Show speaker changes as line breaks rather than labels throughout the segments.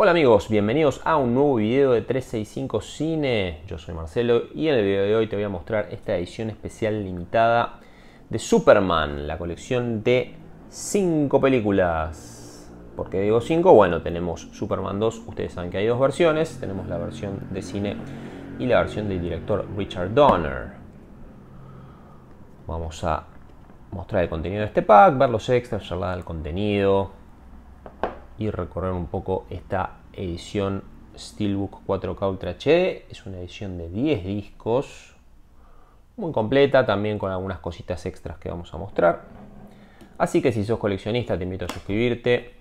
Hola amigos, bienvenidos a un nuevo video de 365 Cine. Yo soy Marcelo y en el video de hoy te voy a mostrar esta edición especial limitada de Superman, la colección de 5 películas. ¿Por qué digo 5? Bueno, tenemos Superman 2, ustedes saben que hay dos versiones, tenemos la versión de cine y la versión del director Richard Donner. Vamos a mostrar el contenido de este pack, ver los extras, charlar del contenido, y recorrer un poco esta edición Steelbook 4K Ultra HD. Es una edición de 10 discos, muy completa, también con algunas cositas extras que vamos a mostrar. Así que si sos coleccionista te invito a suscribirte.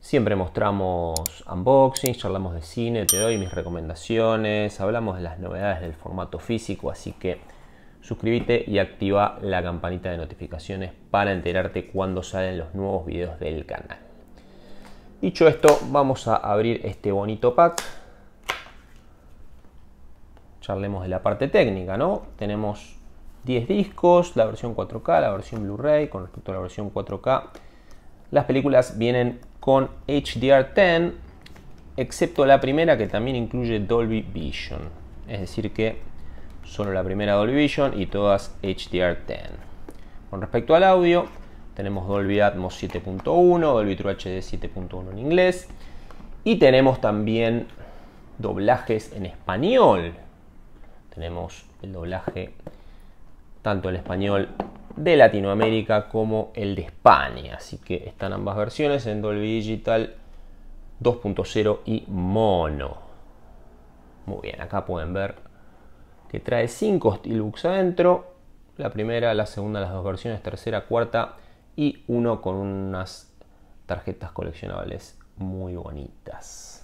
Siempre mostramos unboxings, charlamos de cine, te doy mis recomendaciones, hablamos de las novedades del formato físico, así que suscríbete y activa la campanita de notificaciones para enterarte cuando salen los nuevos videos del canal. Dicho esto, vamos a abrir este bonito pack. Charlemos de la parte técnica, ¿no? Tenemos 10 discos, la versión 4K, la versión Blu-ray, con respecto a la versión 4K. Las películas vienen con HDR10, excepto la primera que también incluye Dolby Vision. Es decir que solo la primera Dolby Vision y todas HDR10. Con respecto al audio, tenemos Dolby Atmos 7.1, Dolby True HD 7.1 en inglés. Y tenemos también doblajes en español. Tenemos el doblaje tanto el español de Latinoamérica como el de España. Así que están ambas versiones en Dolby Digital 2.0 y mono. Muy bien, acá pueden ver que trae 5 steelbooks adentro. La primera, la segunda, las dos versiones, tercera, cuarta y uno con unas tarjetas coleccionables muy bonitas.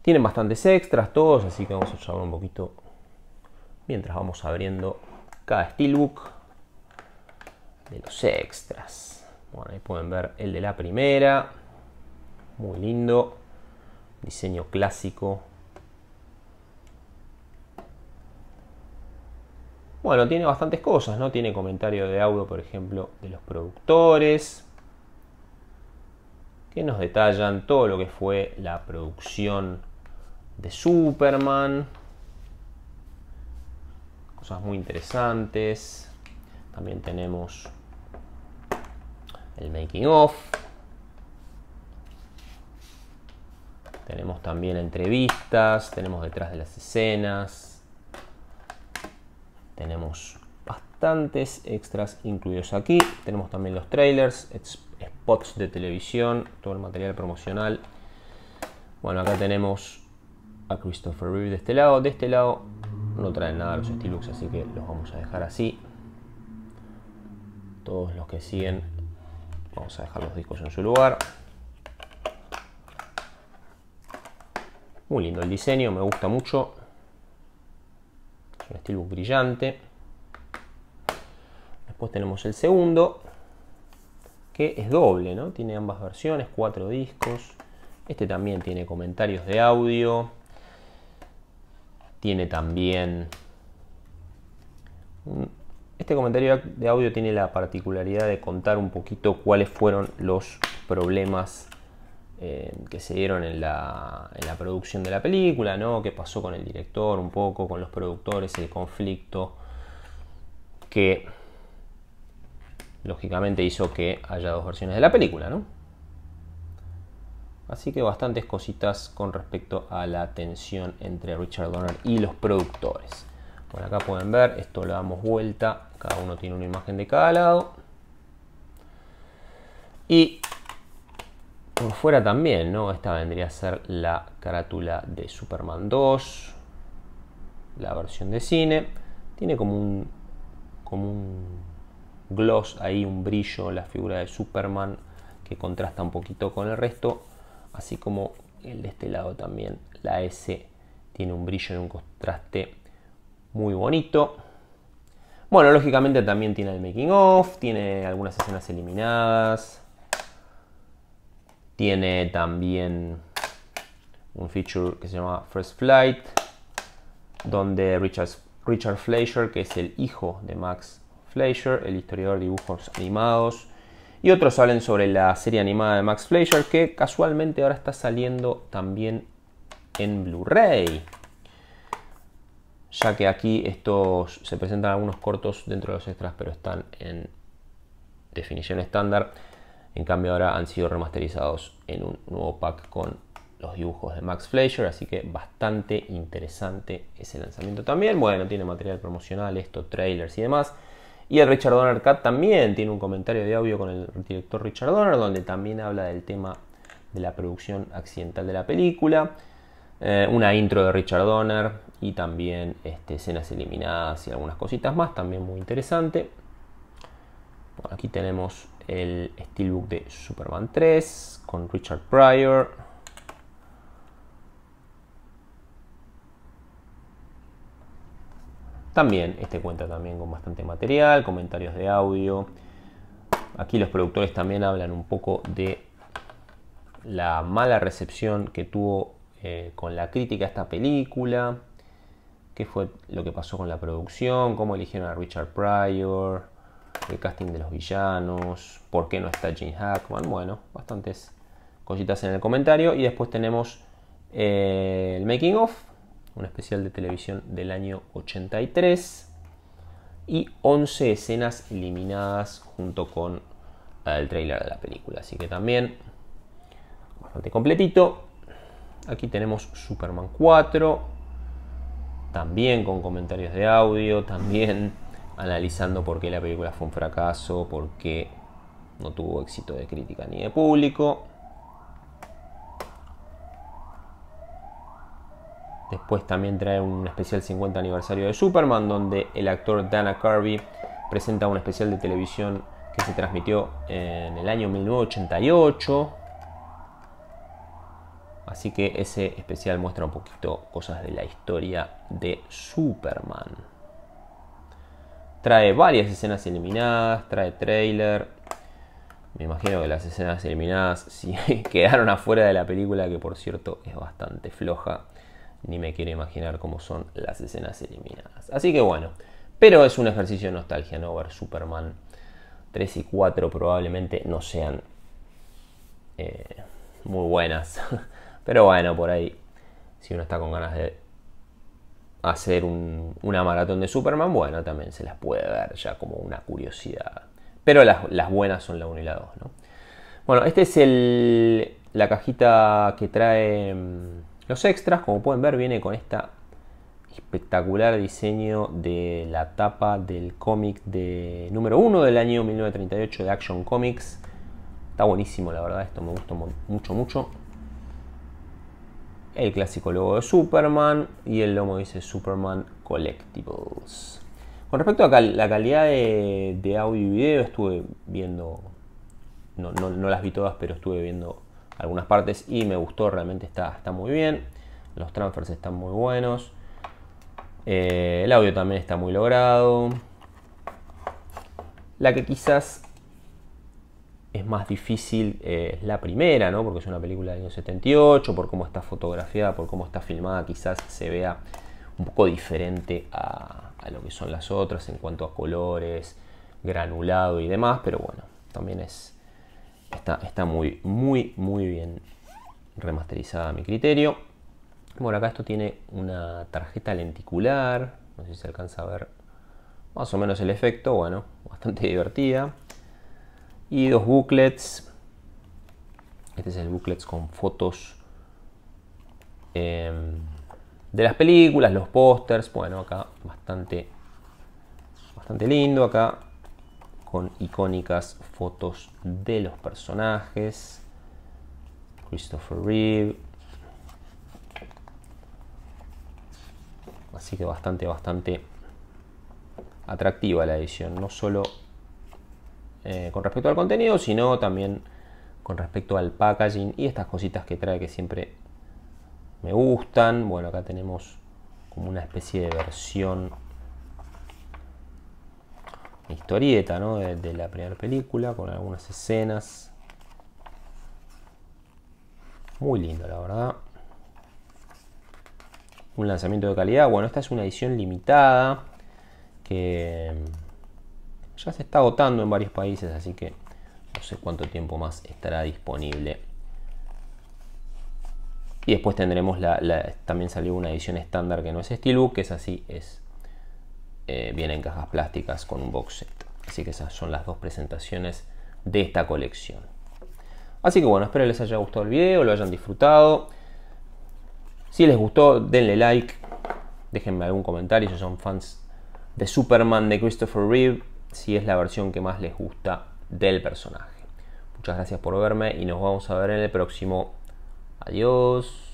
Tienen bastantes extras todos, así que vamos a charlar un poquito mientras vamos abriendo cada steelbook de los extras. Bueno, ahí pueden ver el de la primera, muy lindo, diseño clásico Bueno, tiene bastantes cosas, ¿no? Tiene comentario de audio, por ejemplo, de los productores, que nos detallan todo lo que fue la producción de Superman. Cosas muy interesantes. También tenemos el making of. Tenemos también entrevistas, tenemos detrás de las escenas, tenemos bastantes extras incluidos aquí. Tenemos también los trailers, spots de televisión, todo el material promocional. Bueno, acá tenemos a Christopher Reeve de este lado. De este lado no traen nada los Stilux así que los vamos a dejar así. Todos los que siguen, vamos a dejar los discos en su lugar. Muy lindo el diseño, me gusta mucho un steelbook brillante. Después tenemos el segundo, que es doble, ¿no? Tiene ambas versiones, cuatro discos. Este también tiene comentarios de audio. Tiene también... Este comentario de audio tiene la particularidad de contar un poquito cuáles fueron los problemas eh, que se dieron en la, producción de la película, ¿no? qué pasó con el director un poco, con los productores, el conflicto que lógicamente hizo que haya dos versiones de la película. ¿no? Así que bastantes cositas con respecto a la tensión entre Richard Donner y los productores. bueno acá pueden ver, esto lo damos vuelta, cada uno tiene una imagen de cada lado. Y por fuera también, ¿no? Esta vendría a ser la carátula de Superman 2, la versión de cine. Tiene como un, como un gloss ahí, un brillo, la figura de Superman que contrasta un poquito con el resto, así como el de este lado también, la S tiene un brillo y un contraste muy bonito. Bueno, lógicamente también tiene el making of, tiene algunas escenas eliminadas, tiene también un feature que se llama First Flight, donde Richard, Richard Fleischer, que es el hijo de Max Fleischer, el historiador de dibujos animados, y otros hablan sobre la serie animada de Max Fleischer, que casualmente ahora está saliendo también en Blu-ray ya que aquí estos se presentan algunos cortos dentro de los extras, pero están en definición estándar. En cambio ahora han sido remasterizados en un nuevo pack con los dibujos de Max Fleischer, así que bastante interesante ese lanzamiento también. Bueno, tiene material promocional, esto, trailers y demás. Y el Richard Donner Cut también tiene un comentario de audio con el director Richard Donner, donde también habla del tema de la producción accidental de la película. Eh, una intro de Richard Donner y también este, escenas eliminadas y algunas cositas más, también muy interesante. aquí tenemos el steelbook de Superman 3 con Richard Pryor. También este cuenta también con bastante material, comentarios de audio. Aquí los productores también hablan un poco de la mala recepción que tuvo eh, con la crítica esta película, qué fue lo que pasó con la producción, cómo eligieron a Richard Pryor, el casting de los villanos, por qué no está Gene Hackman, bueno, bastantes cositas en el comentario. Y después tenemos eh, el Making of, un especial de televisión del año 83 y 11 escenas eliminadas junto con el trailer de la película. Así que también bastante completito. Aquí tenemos Superman 4, también con comentarios de audio, también analizando por qué la película fue un fracaso, por qué no tuvo éxito de crítica ni de público. Después también trae un especial 50 aniversario de Superman, donde el actor Dana Carvey presenta un especial de televisión que se transmitió en el año 1988. Así que ese especial muestra un poquito cosas de la historia de Superman. Trae varias escenas eliminadas, trae trailer. Me imagino que las escenas eliminadas si quedaron afuera de la película, que por cierto es bastante floja. Ni me quiero imaginar cómo son las escenas eliminadas. Así que bueno, pero es un ejercicio de nostalgia, ¿no? Ver Superman 3 y 4 probablemente no sean eh, muy buenas. Pero bueno, por ahí, si uno está con ganas de hacer un, una maratón de Superman, bueno, también se las puede ver ya como una curiosidad. Pero las, buenas son la 1 y la 2, ¿no? Bueno, esta es el, la cajita que trae mm, los extras. Como pueden ver, viene con este espectacular diseño de la tapa del cómic de número 1 del año 1938 de Action Comics. Está buenísimo, la verdad, esto me gustó mucho, mucho el clásico logo de Superman y el lomo dice Superman Collectibles. Con respecto a la calidad de, audio y video, estuve viendo, no, las vi todas, pero estuve viendo algunas partes y me gustó, realmente está, está muy bien. Los transfers están muy buenos. Eh, el audio también está muy logrado. La que quizás es más difícil eh, la primera, ¿no? Porque es una película del año 78, por cómo está fotografiada, por cómo está filmada, quizás se vea un poco diferente a, lo que son las otras en cuanto a colores, granulado y demás, pero bueno, también es está, muy, muy, muy bien remasterizada a mi criterio. Bueno, acá esto tiene una tarjeta lenticular, no sé si se alcanza a ver más o menos el efecto, bueno, bastante divertida y dos booklets. Este es el booklet con fotos em, de las películas, los pósters. Bueno, acá bastante, bastante lindo. Acá con icónicas fotos de los personajes. Christopher Reeve. Así que bastante, bastante atractiva la edición. No solo eh, con respecto al contenido, sino también con respecto al packaging y estas cositas que trae que siempre me gustan. Bueno, acá tenemos como una especie de versión historieta ¿no? de, de, la primera película con algunas escenas. Muy lindo, la verdad. Un lanzamiento de calidad. Bueno, esta es una edición limitada que ya se está agotando en varios países, así que no sé cuánto tiempo más estará disponible. Y después tendremos también salió una edición estándar que no es Steelbook, que es así, es eh, viene en cajas plásticas con un box set. Así que esas son las dos presentaciones de esta colección. Así que bueno, espero les haya gustado el video, lo hayan disfrutado. Si les gustó, denle like, déjenme algún comentario si son fans de Superman de Christopher Reeve si es la versión que más les gusta del personaje. Muchas gracias por verme y nos vamos a ver en el próximo. Adiós.